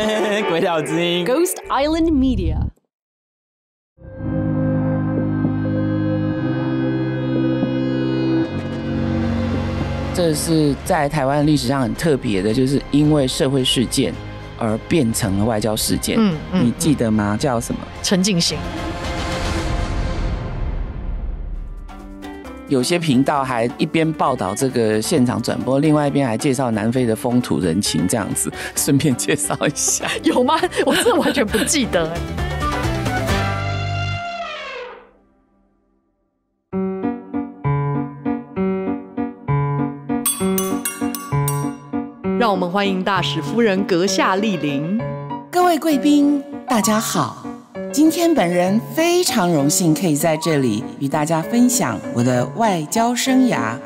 鬼 Ghost Island Media，这是在台湾历史上很特别的，就是因为社会事件而变成了外交事件。嗯嗯，你记得吗？叫什么？陈静心。有些频道还一边报道这个现场转播，另外一边还介绍南非的风土人情，这样子，顺便介绍一下，有吗？我的完全不记得。让我们欢迎大使夫人阁下莅临，各位贵宾，大家好。今天本人非常荣幸可以在这里与大家分享我的外交生涯。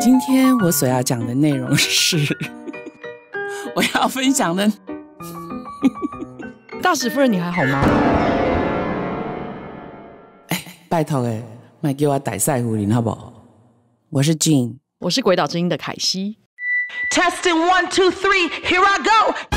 今天我所要讲的内容是 我要分享的。大使夫人，你还好吗？哎，拜托哎，卖给我逮赛夫林好不好？我是俊，我是鬼岛之音的凯西。Testing one two three, here I go.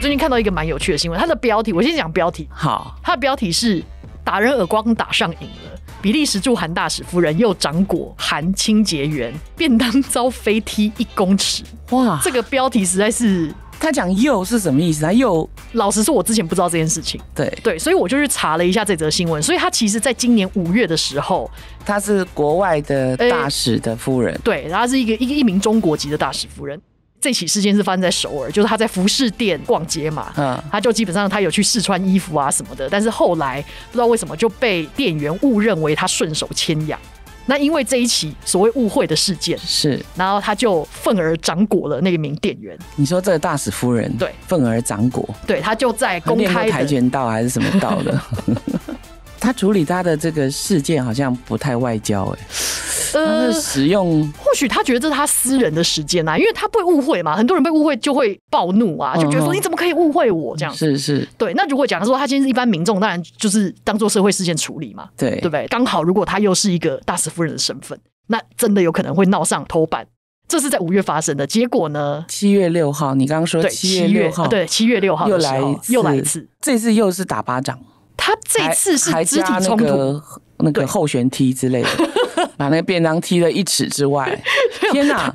最近看到一个蛮有趣的新闻，它的标题我先讲标题好，它的标题是“打人耳光打上瘾了”，比利时驻韩大使夫人又掌果韩清洁员，便当遭飞踢一公尺。哇，这个标题实在是，他讲又是什么意思啊？又老实说，我之前不知道这件事情，对对，所以我就去查了一下这则新闻。所以他其实在今年五月的时候，他是国外的大使的夫人，对，他是一个一一名中国籍的大使夫人。这起事件是发生在首尔，就是他在服饰店逛街嘛，嗯，他就基本上他有去试穿衣服啊什么的，但是后来不知道为什么就被店员误认为他顺手牵羊。那因为这一起所谓误会的事件，是，然后他就愤而掌果了那名店员。你说这个大使夫人对愤而掌果，对他就在公开跆拳道还是什么道的。他处理他的这个事件好像不太外交哎，他的使用或许他觉得这是他私人的时间呐，因为他被误会嘛，很多人被误会就会暴怒啊，就觉得说你怎么可以误会我这样？是是，对。那如果讲他说他今天是一般民众，当然就是当做社会事件处理嘛，对对不对？刚好如果他又是一个大使夫人的身份，那真的有可能会闹上偷板。这是在五月发生的，结果呢？七月六号，你刚刚说七月六号，对，七月六号又来又来一次，这次又是打巴掌。他这次是肢加那个那个后旋踢之类的，把那个便当踢了一尺之外。天哪！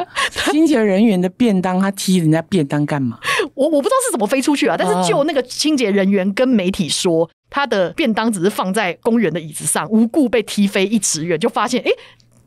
清洁人员的便当，他踢人家便当干嘛？我我不知道是怎么飞出去啊。但是就那个清洁人员跟媒体说，他的便当只是放在公园的椅子上，无故被踢飞一尺远，就发现哎。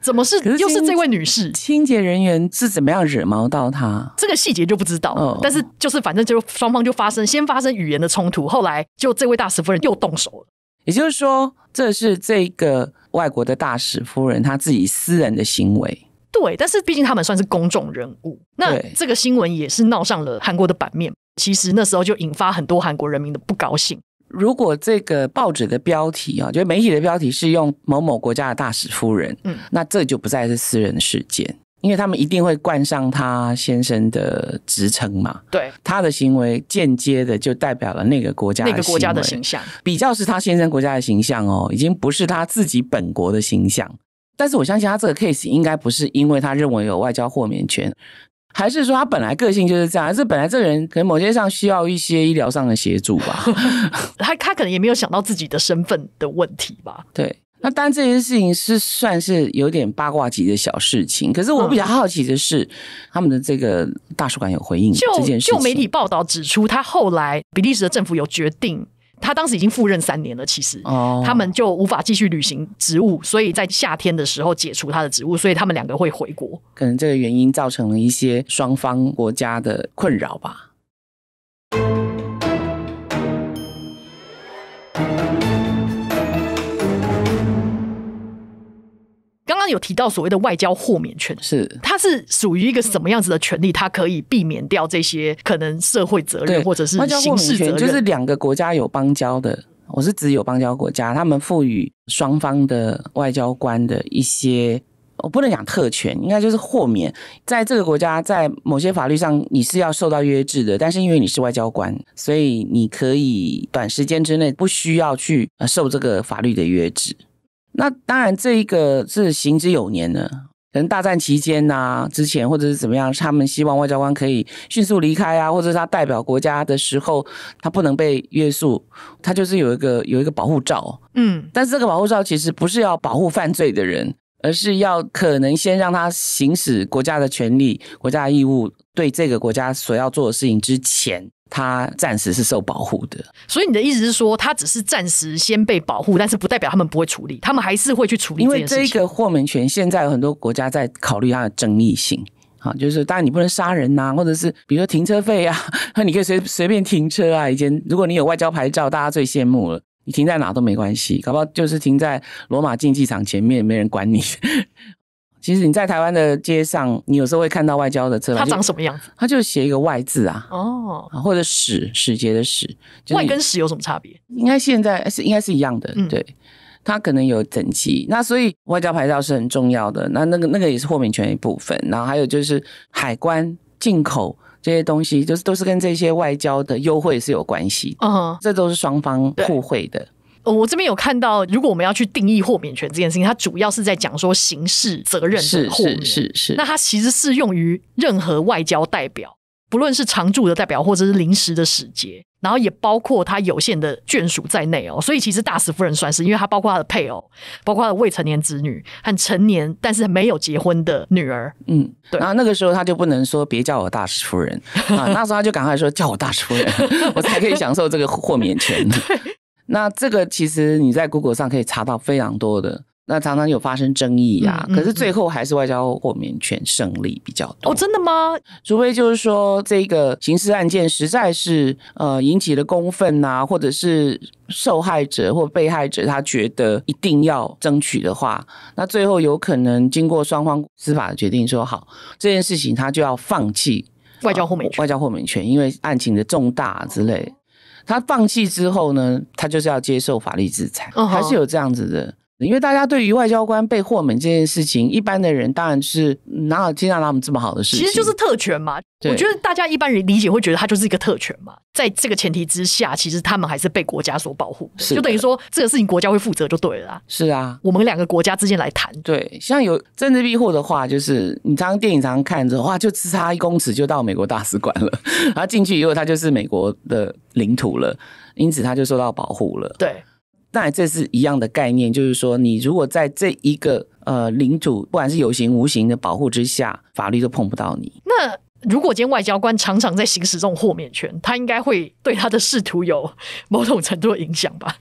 怎么是？是又是这位女士，清洁人员是怎么样惹毛到她？这个细节就不知道。但是就是，反正就双方就发生，先发生语言的冲突，后来就这位大使夫人又动手了。也就是说，这是这个外国的大使夫人她自己私人的行为。对，但是毕竟他们算是公众人物，那这个新闻也是闹上了韩国的版面。其实那时候就引发很多韩国人民的不高兴。如果这个报纸的标题啊，就媒体的标题是用某某国家的大使夫人，嗯，那这就不再是私人的事件，因为他们一定会冠上他先生的职称嘛。对，他的行为间接的就代表了那个国家那个国家的形象，比较是他先生国家的形象哦，已经不是他自己本国的形象。但是我相信他这个 case 应该不是因为他认为有外交豁免权。还是说他本来个性就是这样，还是本来这个人可能某些上需要一些医疗上的协助吧。他他可能也没有想到自己的身份的问题吧。对，那当然这件事情是算是有点八卦级的小事情。可是我比较好奇的是，他们的这个大使馆有回应这件事情。就媒体报道指出，他后来比利时的政府有决定。他当时已经赴任三年了，其实，他们就无法继续履行职务，所以在夏天的时候解除他的职务，所以他们两个会回国。可能这个原因造成了一些双方国家的困扰吧。有提到所谓的外交豁免权，是它是属于一个什么样子的权利？它可以避免掉这些可能社会责任或者是刑事责任，就是两个国家有邦交的，我是指有邦交国家，他们赋予双方的外交官的一些，我不能讲特权，应该就是豁免，在这个国家，在某些法律上你是要受到约制的，但是因为你是外交官，所以你可以短时间之内不需要去受这个法律的约制。那当然，这一个是行之有年的。可能大战期间啊，之前或者是怎么样，他们希望外交官可以迅速离开啊，或者是他代表国家的时候，他不能被约束，他就是有一个有一个保护罩。嗯，但是这个保护罩其实不是要保护犯罪的人，而是要可能先让他行使国家的权利、国家的义务，对这个国家所要做的事情之前。他暂时是受保护的，所以你的意思是说，他只是暂时先被保护，但是不代表他们不会处理，他们还是会去处理因为这个豁免权，现在有很多国家在考虑它的争议性啊，就是当然你不能杀人呐，或者是比如说停车费呀，那 你可以随随便停车啊。以前如果你有外交牌照，大家最羡慕了，你停在哪都没关系，搞不好就是停在罗马竞技场前面，没人管你。其实你在台湾的街上，你有时候会看到外交的车，它长什么样子？它就写一个“外”字啊，哦，或者“使”使节的“使”，外跟使有什么差别？应该现在是应该是一样的，对，它可能有整齐。那所以外交牌照是很重要的，那那个那个也是豁免权一部分。然后还有就是海关、进口这些东西，就是都是跟这些外交的优惠是有关系。嗯，这都是双方互惠的。我这边有看到，如果我们要去定义豁免权这件事情，它主要是在讲说刑事责任的豁免，是是是。那它其实适用于任何外交代表，不论是常驻的代表或者是临时的使节，然后也包括他有限的眷属在内哦。所以其实大使夫人算是，因为他包括他的配偶，包括他的未成年子女和成年但是没有结婚的女儿。嗯，对。然后那个时候他就不能说别叫我大使夫人 啊，那时候他就赶快说叫我大使夫人，我才可以享受这个豁免权 那这个其实你在 Google 上可以查到非常多的，那常常有发生争议呀，可是最后还是外交豁免权胜利比较多。哦，真的吗？除非就是说这个刑事案件实在是呃引起了公愤呐，或者是受害者或被害者他觉得一定要争取的话，那最后有可能经过双方司法的决定说好这件事情他就要放弃外交豁免权。外交豁免权，因为案情的重大之类。他放弃之后呢，他就是要接受法律制裁，还是有这样子的。因为大家对于外交官被豁免这件事情，一般的人当然是哪有接到他们这么好的事情，其实就是特权嘛。我觉得大家一般人理解会觉得他就是一个特权嘛。在这个前提之下，其实他们还是被国家所保护，就等于说这个事情国家会负责就对了。是啊，我们两个国家之间来谈。对，像有政治庇护的话，就是你常常电影常常看，着哇，就只差一公尺就到美国大使馆了，然后进去以后，他就是美国的领土了，因此他就受到保护了。对。那这是一样的概念，就是说，你如果在这一个呃领土，不管是有形无形的保护之下，法律都碰不到你。那如果今天外交官常常在行使这种豁免权，他应该会对他的仕途有某种程度的影响吧？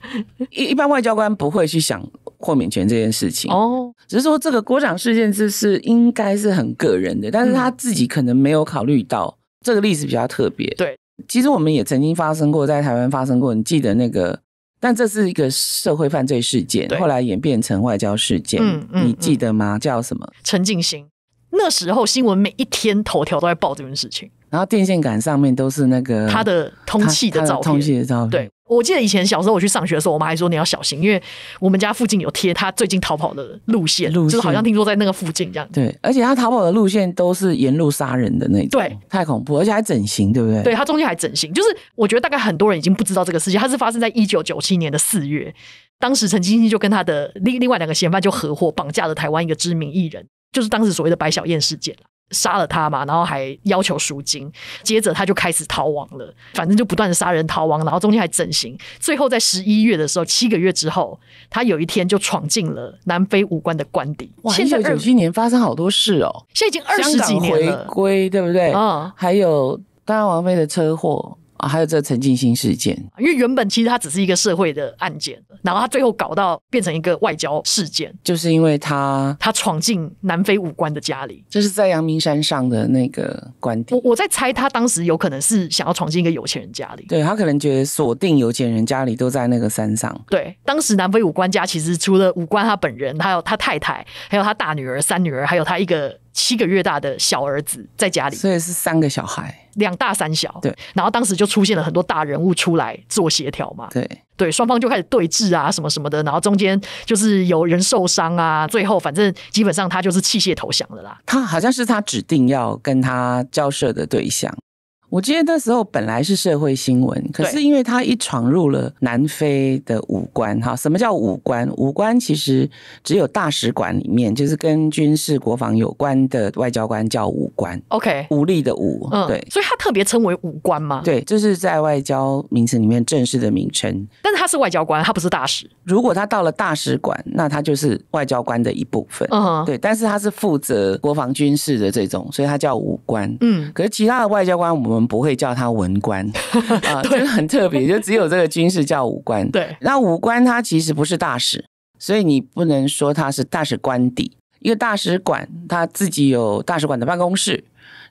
一 一般外交官不会去想豁免权这件事情哦，只是说这个郭长事件这是应该是很个人的，但是他自己可能没有考虑到这个例子比较特别。对，其实我们也曾经发生过，在台湾发生过，你记得那个。但这是一个社会犯罪事件，后来演变成外交事件。嗯嗯，你记得吗？叫什么？陈静心那时候新闻每一天头条都在报这件事情，然后电线杆上面都是那个他的通气的照片，通气的照片，对。我记得以前小时候我去上学的时候，我妈还说你要小心，因为我们家附近有贴他最近逃跑的路线，就是好像听说在那个附近这样。对，而且他逃跑的路线都是沿路杀人的那种，对，太恐怖，而且还整形，对不对？对他中间还整形，就是我觉得大概很多人已经不知道这个事件，它是发生在一九九七年的四月，当时陈晶晶就跟他的另另外两个嫌犯就合伙绑架了台湾一个知名艺人，就是当时所谓的白小燕事件了。杀了他嘛，然后还要求赎金，接着他就开始逃亡了。反正就不断的杀人逃亡，然后中间还整形。最后在十一月的时候，七个月之后，他有一天就闯进了南非武官的官邸。哇，现在九七年发生好多事哦，现在已经二十几年了，回归对不对？嗯，还有大王妃的车祸。啊，还有这陈静心事件，因为原本其实它只是一个社会的案件，然后它最后搞到变成一个外交事件，就是因为他他闯进南非武官的家里，这是在阳明山上的那个观点。我我在猜他当时有可能是想要闯进一个有钱人家里，对他可能觉得锁定有钱人家里都在那个山上。对，当时南非武官家其实除了武官他本人，还有他太太，还有他大女儿、三女儿，还有他一个。七个月大的小儿子在家里，所以是三个小孩，两大三小。对，然后当时就出现了很多大人物出来做协调嘛。对，对，双方就开始对峙啊，什么什么的，然后中间就是有人受伤啊，最后反正基本上他就是弃械投降了啦。他好像是他指定要跟他交涉的对象。我记得那时候本来是社会新闻，可是因为他一闯入了南非的武官，哈，什么叫武官？武官其实只有大使馆里面，就是跟军事国防有关的外交官叫武官。OK，武力的武，嗯，对，所以他特别称为武官嘛。对，就是在外交名词里面正式的名称。但是他是外交官，他不是大使。如果他到了大使馆，那他就是外交官的一部分。嗯，对，但是他是负责国防军事的这种，所以他叫武官。嗯，可是其他的外交官我们。我们不会叫他文官 啊，的、是很特别，就只有这个军事叫武官。对，那武官他其实不是大使，所以你不能说他是大使官邸。一个大使馆他自己有大使馆的办公室，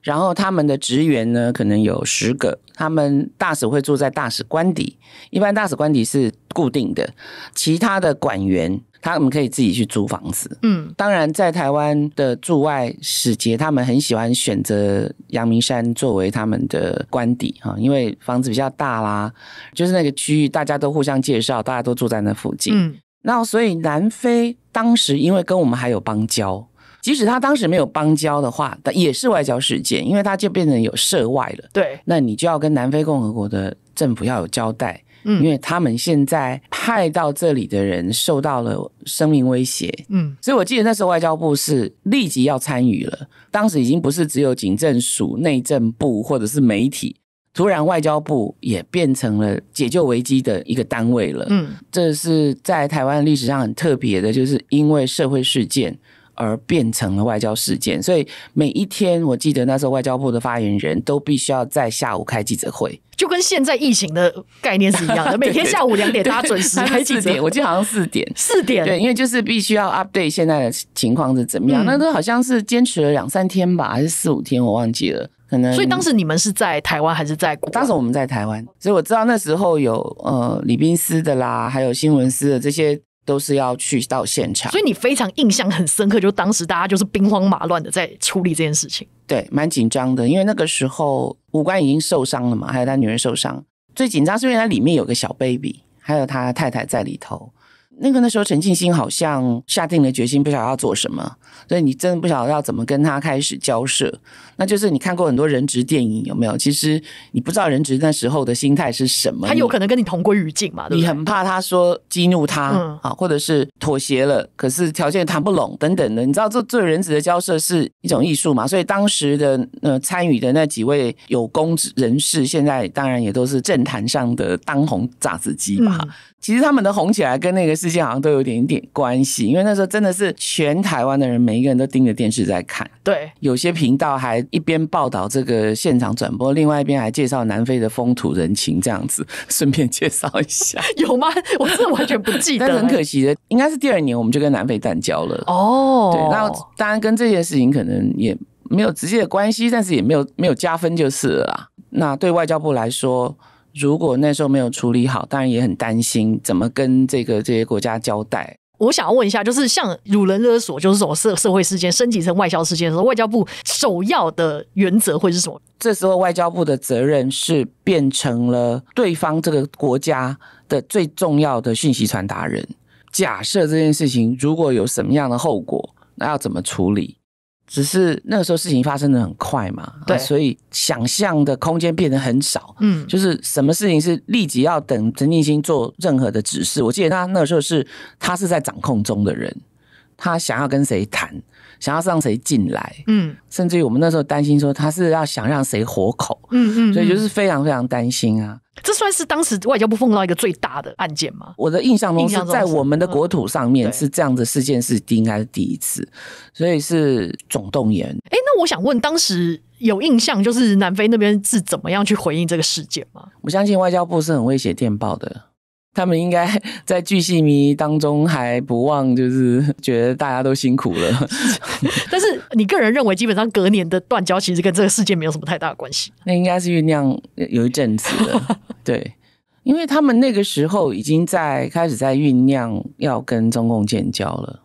然后他们的职员呢可能有十个。他们大使会住在大使官邸，一般大使官邸是固定的，其他的管员。他们可以自己去租房子，嗯，当然，在台湾的驻外使节，他们很喜欢选择阳明山作为他们的官邸哈，因为房子比较大啦，就是那个区域大家都互相介绍，大家都住在那附近。嗯，那所以南非当时因为跟我们还有邦交，即使他当时没有邦交的话，但也是外交事件，因为他就变成有涉外了。对，那你就要跟南非共和国的政府要有交代。嗯，因为他们现在派到这里的人受到了生命威胁，嗯，所以我记得那时候外交部是立即要参与了。当时已经不是只有警政署、内政部或者是媒体，突然外交部也变成了解救危机的一个单位了。嗯，这是在台湾历史上很特别的，就是因为社会事件。而变成了外交事件，所以每一天，我记得那时候外交部的发言人都必须要在下午开记者会，就跟现在疫情的概念是一样的。每天下午两点，大家准时。记者会。我记得好像四点。四点。对，因为就是必须要 update 现在的情况是怎么样。那都好像是坚持了两三天吧，还是四五天，我忘记了。可能。所以当时你们是在台湾还是在？当时我们在台湾，所以我知道那时候有呃李宾斯的啦，还有新闻司的这些。都是要去到现场，所以你非常印象很深刻，就当时大家就是兵荒马乱的在处理这件事情，对，蛮紧张的，因为那个时候五官已经受伤了嘛，还有他女儿受伤，最紧张是因为他里面有个小 baby，还有他太太在里头。那个那时候，陈庆新好像下定了决心，不晓得要做什么，所以你真的不晓得要怎么跟他开始交涉。那就是你看过很多人质电影有没有？其实你不知道人质那时候的心态是什么，他有可能跟你同归于尽嘛？你很怕他说激怒他啊，或者是妥协了，可是条件谈不拢等等的。你知道，做做人质的交涉是一种艺术嘛？所以当时的呃参与的那几位有功之人士，现在当然也都是政坛上的当红炸子鸡吧。其实他们的红起来跟那个是。之间好像都有点点关系，因为那时候真的是全台湾的人每一个人都盯着电视在看。对，有些频道还一边报道这个现场转播，另外一边还介绍南非的风土人情，这样子顺便介绍一下。有吗？我真的完全不记得。但很可惜的，应该是第二年我们就跟南非断交了。哦，对，那当然跟这件事情可能也没有直接的关系，但是也没有没有加分就是了。啦。那对外交部来说。如果那时候没有处理好，当然也很担心怎么跟这个这些国家交代。我想要问一下，就是像辱人勒索，就是什么社社会事件升级成外交事件的时候，外交部首要的原则会是什么？这时候外交部的责任是变成了对方这个国家的最重要的讯息传达人。假设这件事情如果有什么样的后果，那要怎么处理？只是那个时候事情发生的很快嘛，对，所以想象的空间变得很少。嗯，就是什么事情是立即要等陈建新做任何的指示？我记得他那个时候是他是在掌控中的人，他想要跟谁谈，想要让谁进来，嗯，甚至于我们那时候担心说他是要想让谁活口，嗯嗯，所以就是非常非常担心啊。这算是当时外交部碰到一个最大的案件吗？我的印象中是在我们的国土上面是这样的事件是应该是第一次，所以是总动员。哎，那我想问，当时有印象就是南非那边是怎么样去回应这个事件吗？我相信外交部是很会写电报的。他们应该在巨系迷当中还不忘，就是觉得大家都辛苦了。但是你个人认为，基本上隔年的断交其实跟这个世界没有什么太大的关系。那应该是酝酿有一阵子了，对，因为他们那个时候已经在开始在酝酿要跟中共建交了。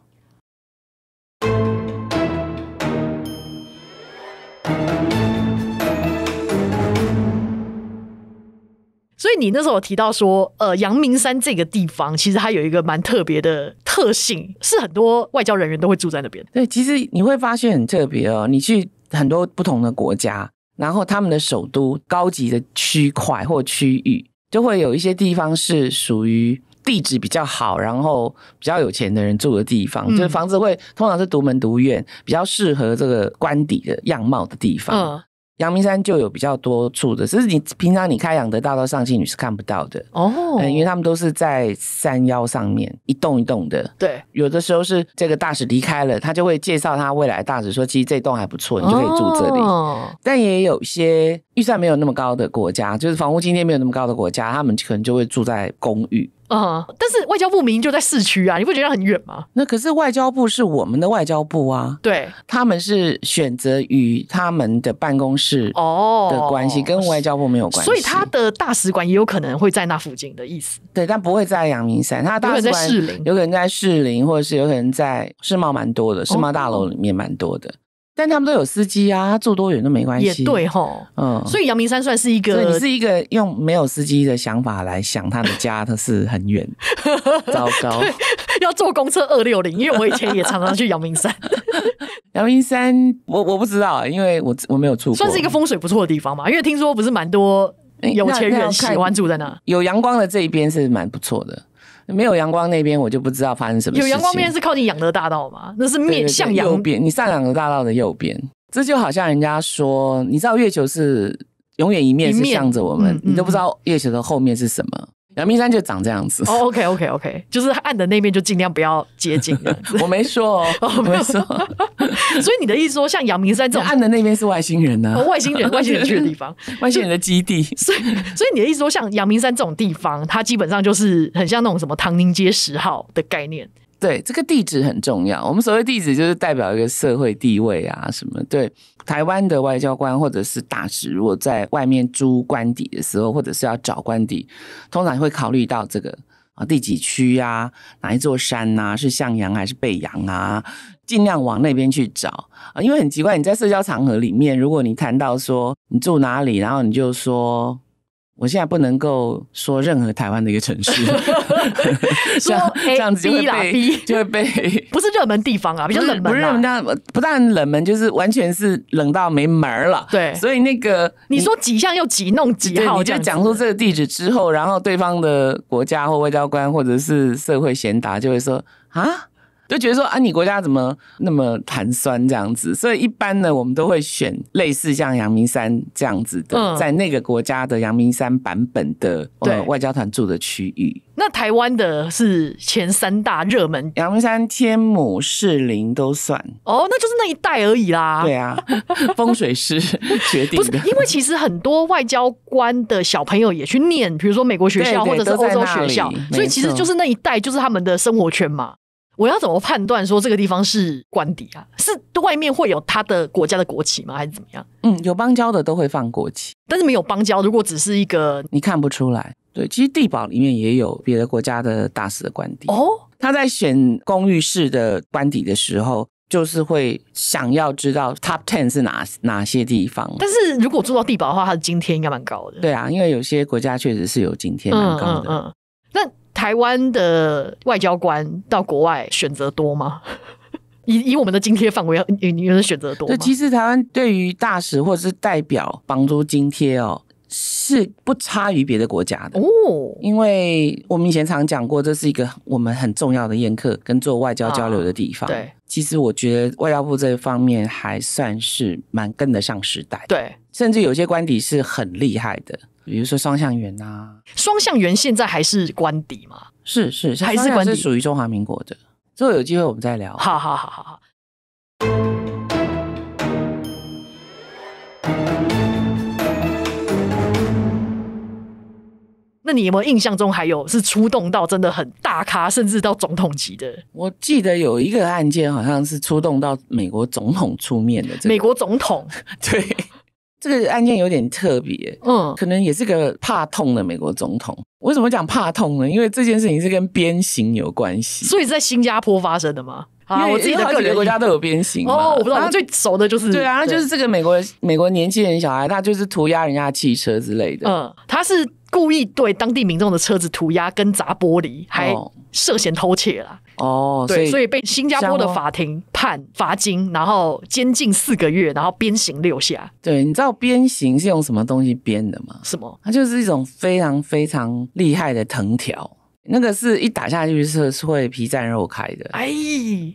所以你那时候提到说，呃，阳明山这个地方其实它有一个蛮特别的特性，是很多外交人员都会住在那边。对，其实你会发现很特别哦，你去很多不同的国家，然后他们的首都高级的区块或区域，就会有一些地方是属于地址比较好，然后比较有钱的人住的地方，就是房子会通常是独门独院，比较适合这个官邸的样貌的地方。阳明山就有比较多住的，只是你平常你开阳德大道上去，你是看不到的哦，因为他们都是在山腰上面一栋一栋的。对，有的时候是这个大使离开了，他就会介绍他未来大使说，其实这栋还不错，你就可以住这里。但也有一些预算没有那么高的国家，就是房屋津贴没有那么高的国家，他们可能就会住在公寓。嗯，但是外交部明明就在市区啊，你不觉得很远吗？那可是外交部是我们的外交部啊，对，他们是选择与他们的办公室哦的关系，跟外交部没有关系，所以他的大使馆也有可能会在那附近的意思。对，但不会在阳明山，他大使馆有可能在士林，有可能在士林，或者是有可能在世贸蛮多的世贸大楼里面蛮多的。但他们都有司机啊，坐多远都没关系。也对哈，嗯，所以阳明山算是一个，你是一个用没有司机的想法来想他的家，他是很远，糟糕，要坐公车二六零。因为我以前也常常去阳明山，阳明山我我不知道，因为我我没有住，算是一个风水不错的地方嘛。因为听说不是蛮多有钱人，喜欢住在那有阳光的这一边是蛮不错的。没有阳光那边，我就不知道发生什么。有阳光那边是靠近养德大道吗？那是面向阳边。你上养德大道的右边，这就好像人家说，你知道月球是永远一面是向着我们，你都不知道月球的后面是什么。阳明山就长这样子。哦、OK OK OK，就是暗的那边就尽量不要接近。我没说，我没说。所以你的意思说，像阳明山这种暗的那边是外星人呢？外星人，外星人去的地方，外星人的基地。所以，所以你的意思说，像阳明山这种地方，它基本上就是很像那种什么唐宁街十号的概念。对，这个地址很重要。我们所谓地址，就是代表一个社会地位啊，什么？对，台湾的外交官或者是大使，如果在外面租官邸的时候，或者是要找官邸，通常会考虑到这个啊，第几区啊，哪一座山呐，是向阳还是背阳啊，尽量往那边去找啊。因为很奇怪，你在社交场合里面，如果你谈到说你住哪里，然后你就说我现在不能够说任何台湾的一个城市。说样这样子就会被，就会被，不是热门地方啊，比较冷门。不是地方，不但冷门，就是完全是冷到没门了。对，所以那个你说几项又几弄几号？你就讲出这个地址之后，然后对方的国家或外交官或者是社会贤达就会说啊。就觉得说啊，你国家怎么那么寒酸这样子？所以一般呢，我们都会选类似像阳明山这样子的，在那个国家的阳明山版本的，对外交团住的区域。那台湾的是前三大热门，阳明山、天母、士林都算。哦，那就是那一带而已啦。对啊，风水师决定。不是，因为其实很多外交官的小朋友也去念，比如说美国学校或者是欧洲学校，所以其实就是那一带就是他们的生活圈嘛。我要怎么判断说这个地方是官邸啊？是外面会有他的国家的国旗吗？还是怎么样？嗯，有邦交的都会放国旗，但是没有邦交，如果只是一个，你看不出来。对，其实地堡里面也有别的国家的大使的官邸。哦，他在选公寓式的官邸的时候，就是会想要知道 top ten 是哪哪些地方。但是如果住到地堡的话，他的津贴应该蛮高的。对啊，因为有些国家确实是有津贴蛮高的。那台湾的外交官到国外选择多吗？以以我们的津贴范围，有有选择多？对，其实台湾对于大使或者是代表房租津贴哦，是不差于别的国家的哦。因为我们以前常讲过，这是一个我们很重要的宴客跟做外交交流的地方。对，其实我觉得外交部这一方面还算是蛮跟得上时代。对，甚至有些官邸是很厉害的。比如说双向圆啊，双向圆现在还是官邸吗？是是，还是官邸，是属于中华民国的。之后有机会我们再聊。好好好好。那你有没有印象中还有是出动到真的很大咖，甚至到总统级的？我记得有一个案件，好像是出动到美国总统出面的。美国总统 对。这个案件有点特别，嗯，可能也是个怕痛的美国总统。为什么讲怕痛呢？因为这件事情是跟鞭刑有关系，所以是在新加坡发生的嘛。啊，因为每个国家都有鞭刑哦，我不知道。他最熟的就是，对啊，就是这个美国美国年轻人小孩，他就是涂鸦人家汽车之类的。嗯，他是故意对当地民众的车子涂鸦跟砸玻璃，还涉嫌偷窃了。哦，对，所以被新加坡的法庭判罚金，然后监禁四个月，然后鞭刑六下。对，你知道鞭刑是用什么东西鞭的吗？什么？它就是一种非常非常厉害的藤条，那个是一打下去是是会皮绽肉开的。哎，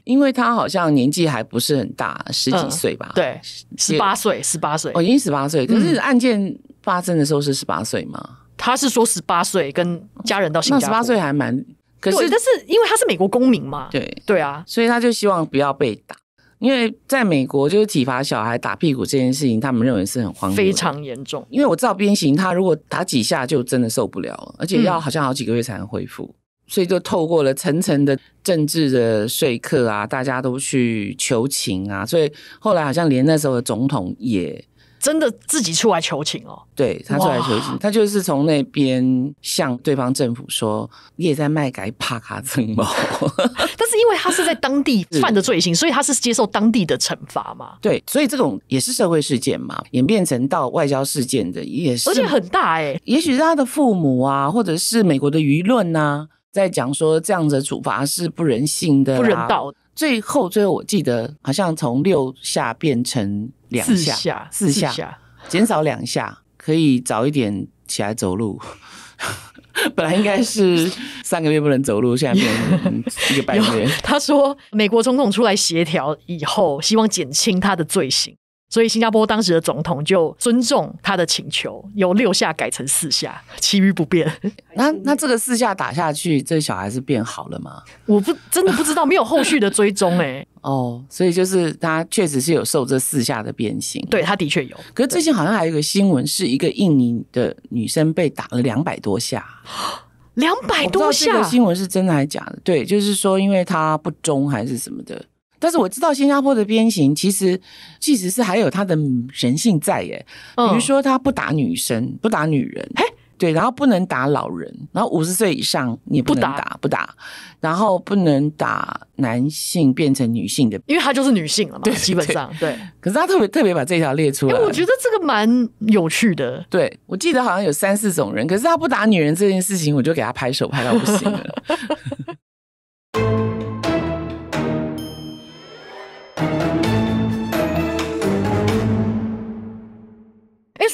因为他好像年纪还不是很大，十几岁吧？对，十八岁，十八岁，哦，已经十八岁。可是案件发生的时候是十八岁吗？他是说十八岁跟家人到新加坡，十八岁还蛮。可是，但是因为他是美国公民嘛，对对啊，所以他就希望不要被打，因为在美国就是体罚小孩打屁股这件事情，他们认为是很荒谬、非常严重。因为我道鞭刑，他如果打几下就真的受不了，而且要好像好几个月才能恢复，所以就透过了层层的政治的说客啊，大家都去求情啊，所以后来好像连那时候的总统也。真的自己出来求情哦，对他出来求情，他就是从那边向对方政府说，你也在卖改帕卡曾猫，但是因为他是在当地犯的罪行，所以他是接受当地的惩罚嘛。对，所以这种也是社会事件嘛，演变成到外交事件的也是，而且很大哎，也许是他的父母啊，或者是美国的舆论呐。在讲说这样子处罚是不人性的、不人道。最后，最后我记得好像从六下变成两下，四下 减少两下，可以早一点起来走路。本来应该是三个月不能走路，现在变成 一个半月。他说，美国总统出来协调以后，希望减轻他的罪行。所以新加坡当时的总统就尊重他的请求，由六下改成四下，其余不变。那那这个四下打下去，这小孩是变好了吗？我不真的不知道，没有后续的追踪哎。哦，所以就是他确实是有受这四下的变形，对，他的确有。可是最近好像还有一个新闻，是一个印尼的女生被打了两百多下，两百多下。这个新闻是真的还是假的？对，就是说因为她不忠还是什么的。但是我知道新加坡的鞭刑其实即使是还有他的人性在耶，比如说他不打女生，不打女人，哎，对，然后不能打老人，然后五十岁以上你不打不打，然后不能打男性变成女性的，因为他就是女性了嘛，对，基本上对。可是他特别特别把这条列出来，我觉得这个蛮有趣的。对，我记得好像有三四种人，可是他不打女人这件事情，我就给他拍手拍到不行了。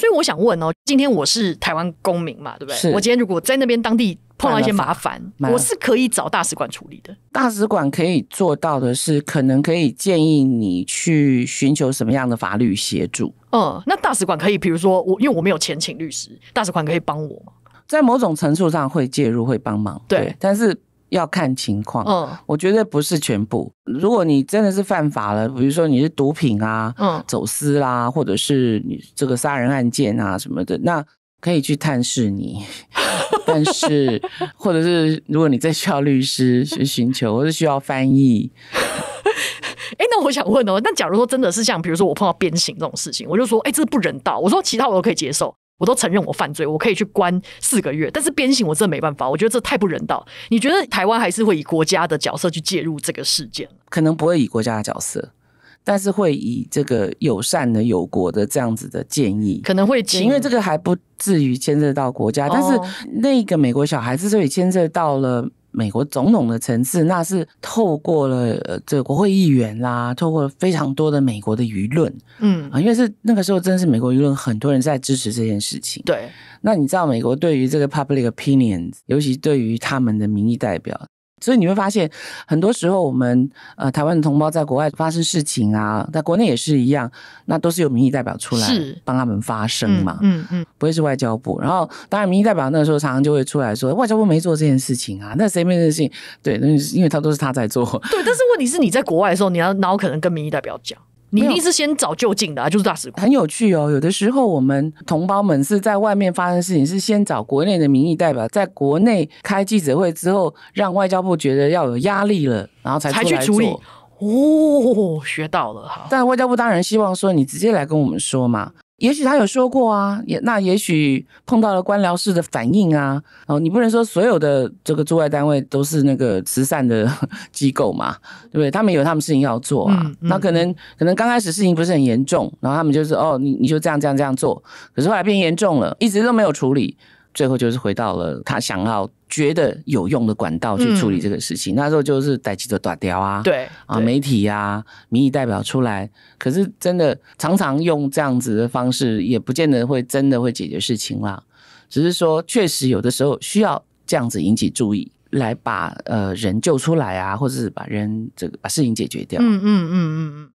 所以我想问哦，今天我是台湾公民嘛，对不对？我今天如果在那边当地碰到一些麻烦，我是可以找大使馆处理的。大使馆可以做到的是，可能可以建议你去寻求什么样的法律协助。嗯，那大使馆可以，比如说我，因为我没有钱请律师，大使馆可以帮我吗？在某种程度上会介入，会帮忙。对，但是。要看情况，嗯，我觉得不是全部。如果你真的是犯法了，比如说你是毒品啊，嗯，走私啦，或者是你这个杀人案件啊什么的，那可以去探视你。但是，或者是如果你在需要律师去寻求，或是需要翻译，哎，那我想问哦，那假如说真的是像比如说我碰到鞭刑这种事情，我就说，哎，这不人道。我说其他我都可以接受。我都承认我犯罪，我可以去关四个月，但是鞭刑我真的没办法，我觉得这太不人道。你觉得台湾还是会以国家的角色去介入这个事件？可能不会以国家的角色，但是会以这个友善的友国的这样子的建议，可能会因为这个还不至于牵涉到国家，但是那个美国小孩之所以牵涉到了。美国总统的层次，那是透过了呃，这个国会议员啦，透过了非常多的美国的舆论，嗯啊，因为是那个时候，真的是美国舆论很多人在支持这件事情。对，那你知道美国对于这个 public o p i n i o n 尤其对于他们的民意代表。所以你会发现，很多时候我们呃台湾的同胞在国外发生事情啊，在国内也是一样，那都是由民意代表出来帮他们发声嘛，嗯嗯，不会是外交部。然后当然民意代表那个时候常常就会出来说，外交部没做这件事情啊，那谁没事情？对，因为因为他都是他在做。对，但是问题是你在国外的时候，你要后可能跟民意代表讲？你一定是先找就近的，就是大使馆。很有趣哦，有的时候我们同胞们是在外面发生事情，是先找国内的民意代表，在国内开记者会之后，让外交部觉得要有压力了，然后才才去处理。哦，学到了哈。但外交部当然希望说你直接来跟我们说嘛。也许他有说过啊，也那也许碰到了官僚式的反应啊，哦，你不能说所有的这个驻外单位都是那个慈善的 机构嘛，对不对？他们有他们事情要做啊，那可能可能刚开始事情不是很严重，然后他们就是哦，你你就这样这样这样做，可是后来变严重了，一直都没有处理，最后就是回到了他想要。觉得有用的管道去处理这个事情，那时候就是代记者短调啊，对啊，媒体呀，民意代表出来，可是真的常常用这样子的方式，也不见得会真的会解决事情啦。只是说，确实有的时候需要这样子引起注意，来把呃人救出来啊，或者是把人这个把事情解决掉。嗯嗯嗯嗯嗯。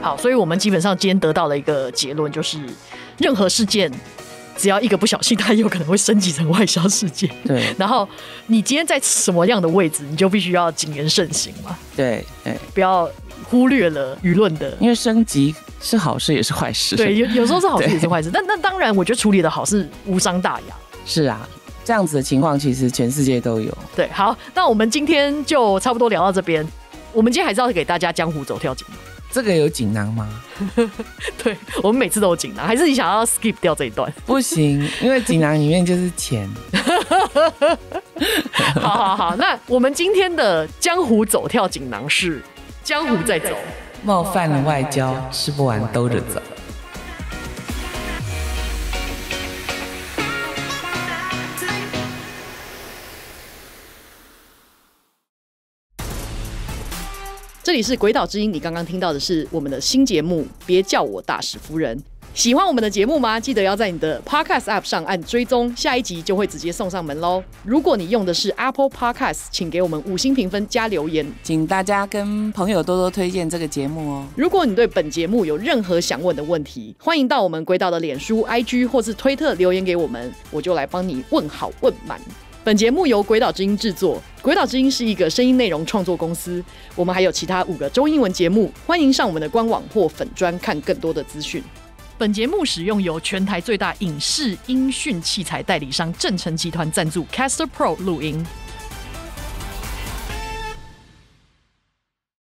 好，所以我们基本上今天得到了一个结论，就是任何事件，只要一个不小心，它有可能会升级成外销事件。对，然后你今天在什么样的位置，你就必须要谨言慎行嘛。对对，不要忽略了舆论的，因为升级是好事也是坏事。对，有有时候是好事也是坏事，但那当然，我觉得处理的好是无伤大雅。是啊，这样子的情况其实全世界都有。对，好，那我们今天就差不多聊到这边。我们今天还是要给大家江湖走跳目。这个有锦囊吗？对我们每次都有锦囊，还是你想要 skip 掉这一段？不行，因为锦囊里面就是钱。好好好，那我们今天的江湖走跳锦囊是江湖在走，冒犯了外交，吃不完兜着走。这里是《鬼岛之音》，你刚刚听到的是我们的新节目《别叫我大使夫人》。喜欢我们的节目吗？记得要在你的 Podcast App 上按追踪，下一集就会直接送上门喽。如果你用的是 Apple Podcast，请给我们五星评分加留言，请大家跟朋友多多推荐这个节目哦。如果你对本节目有任何想问的问题，欢迎到我们鬼岛的脸书、IG 或是推特留言给我们，我就来帮你问好问满。本节目由鬼岛之音制作。鬼岛之音是一个声音内容创作公司。我们还有其他五个中英文节目，欢迎上我们的官网或粉专看更多的资讯。本节目使用由全台最大影视音讯器材代理商正成集团赞助，Castor Pro 录音。